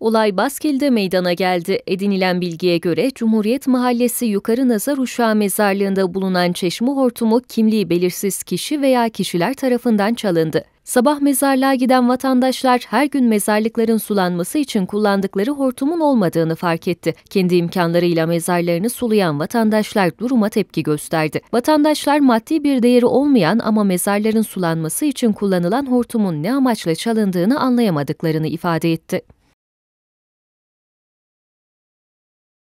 Olay Baskil'de meydana geldi. Edinilen bilgiye göre Cumhuriyet Mahallesi Yukarı Nazar Uşağı mezarlığında bulunan çeşme hortumu kimliği belirsiz kişi veya kişiler tarafından çalındı. Sabah mezarlığa giden vatandaşlar her gün mezarlıkların sulanması için kullandıkları hortumun olmadığını fark etti. Kendi imkanlarıyla mezarlarını sulayan vatandaşlar duruma tepki gösterdi. Vatandaşlar maddi bir değeri olmayan ama mezarların sulanması için kullanılan hortumun ne amaçla çalındığını anlayamadıklarını ifade etti.